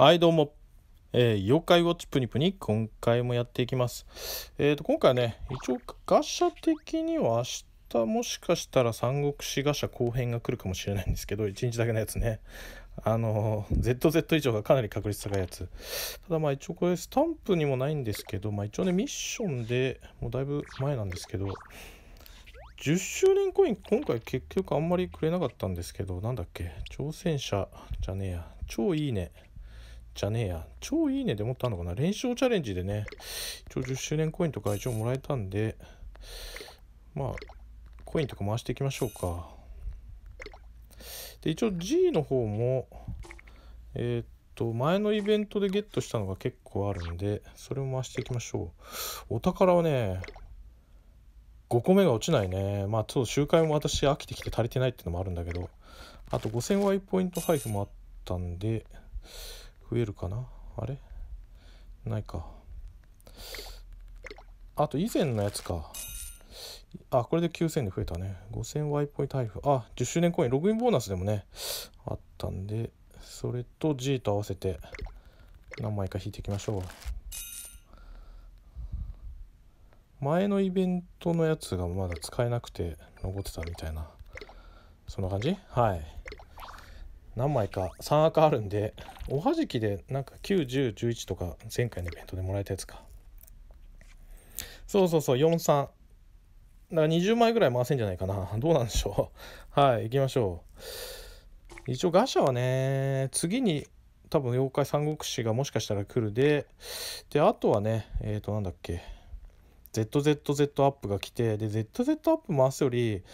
はい、どうも。えー、妖怪ウォッチプニプニ、今回もやっていきます。えっ、ー、と、今回ね、一応、ガシャ的には明日もしかしたら三国志ガシャ後編が来るかもしれないんですけど、1日だけのやつね。あのー、ZZ 以上がかなり確率高いやつ。ただまあ一応これスタンプにもないんですけど、まあ一応ね、ミッションでもうだいぶ前なんですけど、10周年コイン今回結局あんまりくれなかったんですけど、なんだっけ挑戦者じゃねえや。超いいね。じゃねえや。超いいねでもったのかな。連勝チャレンジでね、一応10周年コインとか一応もらえたんで、まあ、コインとか回していきましょうか。で、一応 G の方も、えー、っと、前のイベントでゲットしたのが結構あるんで、それも回していきましょう。お宝はね、5個目が落ちないね。まあ、ちょっと周回も私飽きてきて足りてないっていうのもあるんだけど、あと5000ワイポイント配布もあったんで、増えるかなあれないか。あと以前のやつか。あ、これで9000で増えたね。5000 Y ポイタイ配あ、10周年公演、ログインボーナスでもね、あったんで、それと G と合わせて何枚か引いていきましょう。前のイベントのやつがまだ使えなくて残ってたみたいな。そんな感じはい。何枚か3赤あるんでおはじきでなんか91011とか前回のイベントでもらえたやつかそうそうそう43だから20枚ぐらい回せんじゃないかなどうなんでしょう はい行きましょう一応ガシャはね次に多分妖怪三国志がもしかしたら来るでであとはねえっ、ー、となんだっけ ZZZ アップが来てで ZZ アップ回すより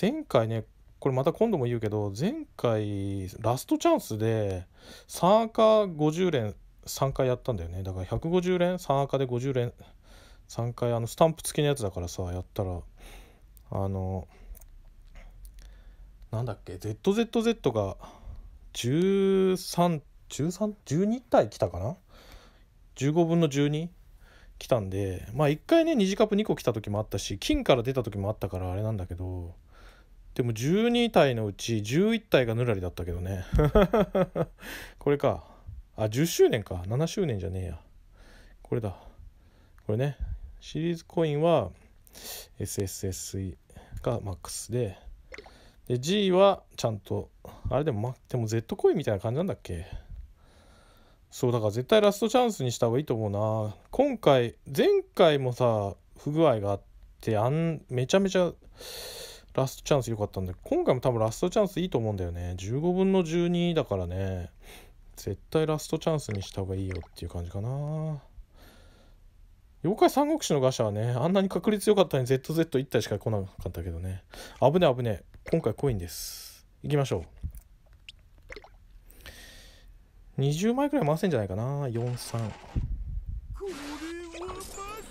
前回ねこれまた今度も言うけど前回ラストチャンスで3赤50連3回やったんだよねだから150連3赤で50連3回あのスタンプ付きのやつだからさやったらあのなんだっけ ZZZ が13 13 12体来たかな15分の12来たんでまあ1回ね2次カップ2個来た時もあったし金から出た時もあったからあれなんだけどでも12体のうち11体がぬらりだったけどね これかあ10周年か7周年じゃねえやこれだこれねシリーズコインは SSSE が MAX でで G はちゃんとあれでも、ま、でも Z コインみたいな感じなんだっけそうだから絶対ラストチャンスにした方がいいと思うな今回前回もさ不具合があってあんめちゃめちゃラストチャンス良かったんで、今回も多分ラストチャンスいいと思うんだよね。15分の12だからね、絶対ラストチャンスにした方がいいよっていう感じかな。妖怪三国志のガシャはね、あんなに確率良かったのに ZZ1 体しか来なかったけどね。危ね危ね。今回コインです。行きましょう。20枚くらい回せんじゃないかな。4、3。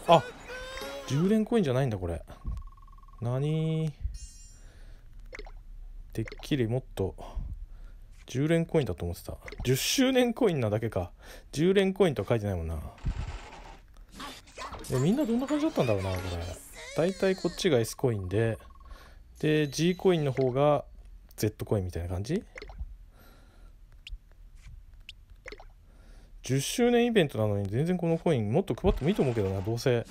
あ10連コインじゃないんだこれ。何てっきりもっと10連コインだと思ってた10周年コインなだけか10連コインとは書いてないもんなえみんなどんな感じだったんだろうなこれ大体こっちが S コインでで G コインの方が Z コインみたいな感じ10周年イベントなのに全然このコインもっと配ってもいいと思うけどなどうせ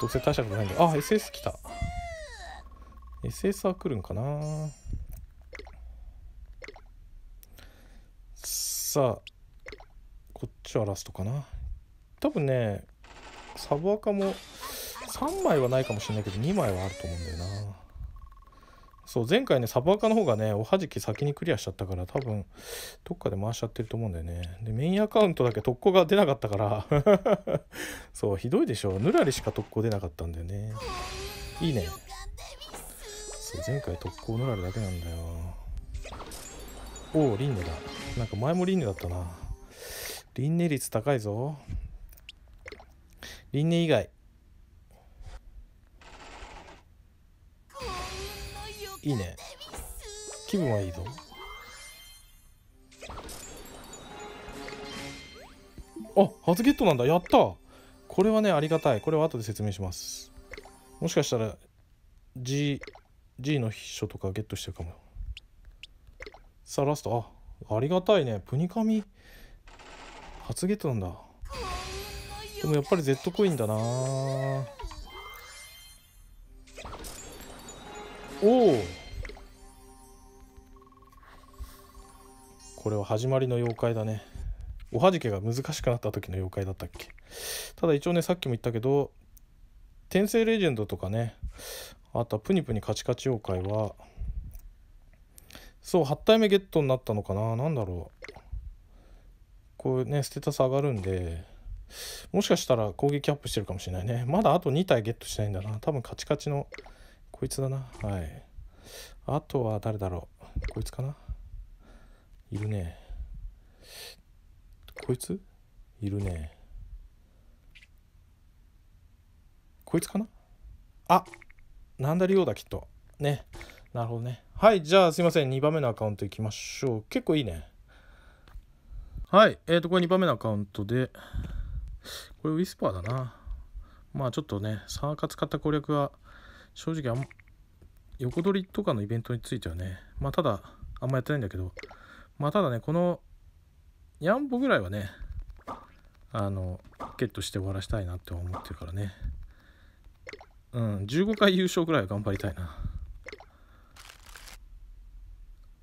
どうせ大したことないんだあ SS 来た SSR 来るんかなさあこっちはラストかな多分ねサブアカも3枚はないかもしれないけど2枚はあると思うんだよなそう前回ねサブアカの方がねおはじき先にクリアしちゃったから多分どっかで回しちゃってると思うんだよねでメインアカウントだけ特攻が出なかったから そうひどいでしょぬらりしか特攻出なかったんだよねいいね前回特攻塗られだけなんだよおおリンネだなんか前もリンネだったなリンネ率高いぞリンネ以外いいね気分はいいぞあ初ゲットなんだやったこれはねありがたいこれは後で説明しますもしかしたら G G の秘書とかゲットしてるかもさあラストあありがたいねプニカミ初ゲットなんだでもやっぱり Z コインだなおおこれは始まりの妖怪だねおはじけが難しくなった時の妖怪だったっけただ一応ねさっきも言ったけど転生レジェンドとかねあとはプニプニカチカチ妖怪はそう8体目ゲットになったのかな何だろうこうねステータス上がるんでもしかしたら攻撃アップしてるかもしれないねまだあと2体ゲットしないんだな多分カチカチのこいつだなはいあとは誰だろうこいつかないるねこいついるねこいつかなあなんだりようだきっと。ね。なるほどね。はい、じゃあすいません。2番目のアカウントいきましょう。結構いいね。はい、えっ、ー、と、これ2番目のアカウントで、これウィスパーだな。まあちょっとね、参加使った攻略は、正直あん、横取りとかのイベントについてはね、まあただ、あんまやってないんだけど、まあただね、この、ヤンボぐらいはね、あの、ゲットして終わらしたいなって思ってるからね。うん、15回優勝ぐらいは頑張りたいな。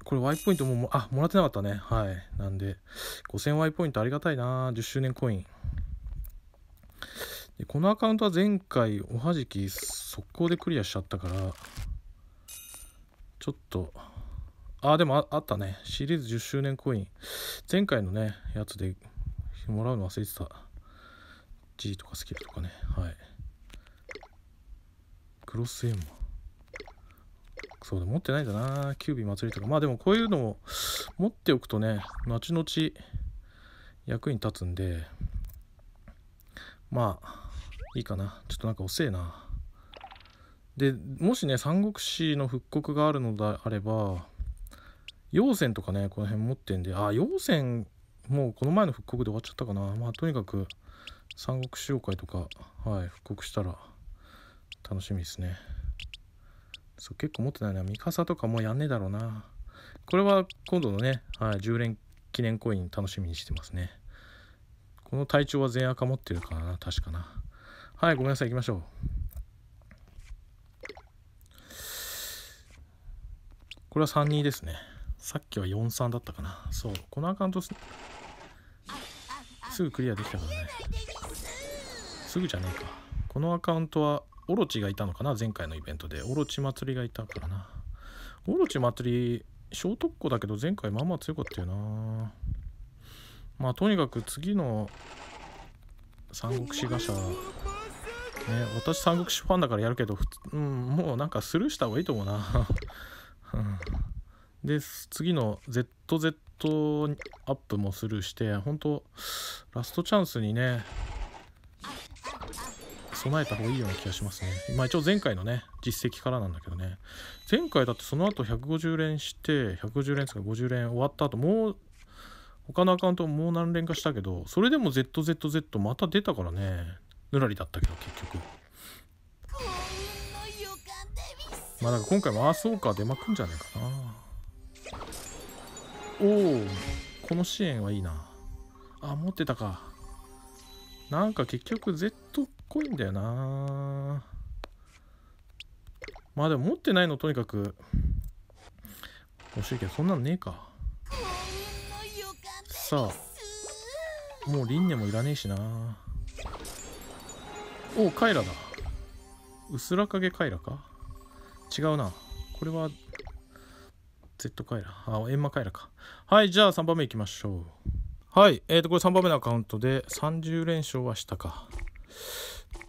これ Y ポイントも、あ、もらってなかったね。はい。なんで、5000Y ポイントありがたいな。10周年コイン。でこのアカウントは前回、おはじき速攻でクリアしちゃったから、ちょっと、あ、でもあったね。シリーズ10周年コイン。前回のね、やつでもらうの忘れてた。G とかスキルとかね。はい。クロスエンマそうで持ってないんだなキュービー祭りとかまあでもこういうのも持っておくとね後々役に立つんでまあいいかなちょっとなんか遅えなでもしね三国志の復刻があるのであれば陽線とかねこの辺持ってんであ陽線もうこの前の復刻で終わっちゃったかなまあとにかく三国志紹介とかはい復刻したら楽しみですねそう結構持ってないな三笠とかもうやんねえだろうなこれは今度のね、はい、10連記念コイン楽しみにしてますねこの体調は全赤持ってるからな確かなはいごめんなさい行きましょうこれは32ですねさっきは43だったかなそうこのアカウントすぐクリアできたからねすぐじゃねえかこのアカウントはオロチがいたのかな前回のイベントでオロチ祭りがいたからなオロチ祭り小特攻だけど前回まあまあ強かったよなまあとにかく次の三国志ガシャね私三国志ファンだからやるけど、うん、もうなんかスルーした方がいいと思うな で次の ZZ アップもスルーして本当ラストチャンスにね備えた方がいいような気がしますね。まあ一応前回のね、実績からなんだけどね。前回だってその後150連して、150連とか50連終わった後、もう、他のアカウントもう何連かしたけど、それでも ZZZ また出たからね、ぬらりだったけど結局。まあなんか今回回そうか出まくんじゃねえかな。おお、この支援はいいな。あ、持ってたか。なんか結局 Z こいいんだよなまあでも持ってないのとにかく欲しいけどそんなんねえかさあもう輪廻もいらねえしなおおカイラだ薄ら影カイラか違うなこれは Z カイラあエンマカイラかはいじゃあ3番目いきましょうはいえーとこれ3番目のアカウントで30連勝はしたか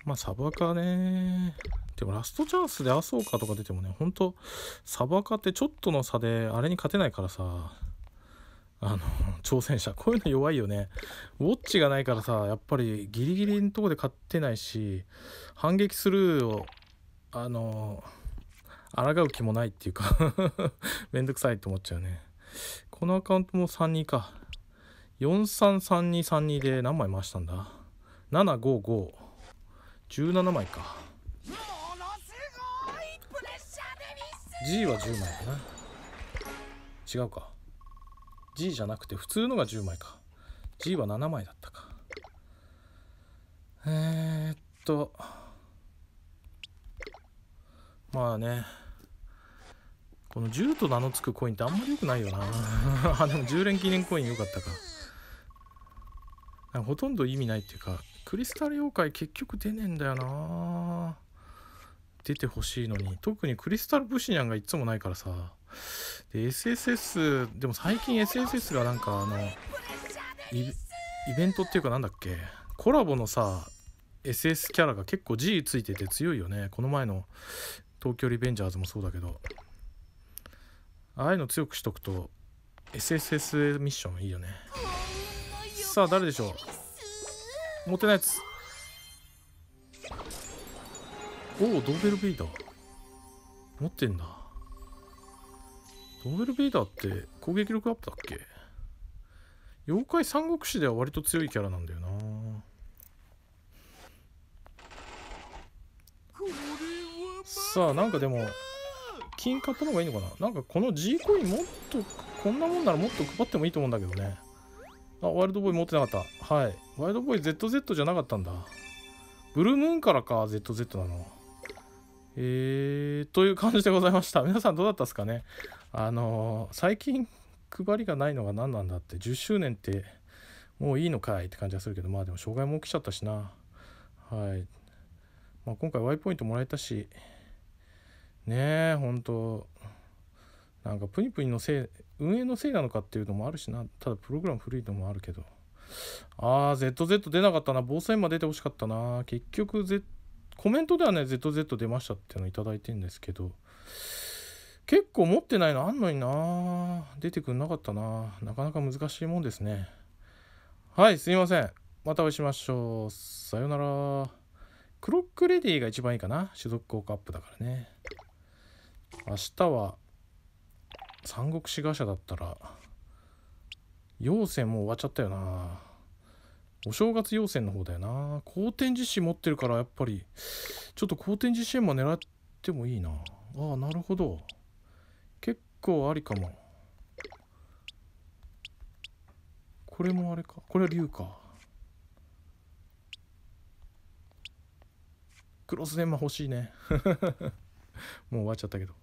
まあ、サバカね。でも、ラストチャンスでアソかとか出てもね、ほんと、サバカってちょっとの差で、あれに勝てないからさ、あの、挑戦者。こういうの弱いよね。ウォッチがないからさ、やっぱりギリギリのとこで勝ってないし、反撃するを、あの、抗う気もないっていうか めんどくさいって思っちゃうね。このアカウントも32か。433232で何枚回したんだ ?755。17枚か G は10枚かな違うか G じゃなくて普通のが10枚か G は7枚だったかえー、っとまあねこの10と名の付くコインってあんまり良くないよな あでも10連記念コイン良かったかほとんど意味ないっていうかクリスタル妖怪結局出ねえんだよな出てほしいのに特にクリスタルブシニャンがいつもないからさで SSS でも最近 SSS がなんかあのイベントっていうかなんだっけコラボのさ SS キャラが結構 G ついてて強いよねこの前の東京リベンジャーズもそうだけどああいうの強くしとくと SSS ミッションいいよねさあ誰でしょう持ってないやつおおドーベルベイダー持ってんなドーベルベイダーって攻撃力アップだっけ妖怪三国志では割と強いキャラなんだよなさあなんかでも金買ったのがいいのかななんかこの G コインもっとこんなもんならもっと配ってもいいと思うんだけどねあ、ワイルドボーイ持ってなかった。はい。ワイルドボーイ ZZ じゃなかったんだ。ブルームーンからか、ZZ なの。えー、という感じでございました。皆さんどうだったですかねあのー、最近配りがないのが何なんだって、10周年ってもういいのかいって感じがするけど、まあでも障害も起きちゃったしな。はい。まあ、今回 Y ポイントもらえたし、ねえ、ほんと、なんかプニプニのせい運営のせいなのかっていうのもあるしなただプログラム古いのもあるけどあー ZZ 出なかったな防災今出てほしかったな結局、Z、コメントではね ZZ 出ましたっていうの頂いてんですけど結構持ってないのあんのにな出てくんなかったななかなか難しいもんですねはいすいませんまたお会いしましょうさよならクロックレディが一番いいかな種族効果アップだからね明日は三国志賀社だったら陽線もう終わっちゃったよなお正月陽線の方だよな好天寺市持ってるからやっぱりちょっと好天寺支援も狙ってもいいなああなるほど結構ありかもこれもあれかこれは竜かクロス電マ欲しいね もう終わっちゃったけど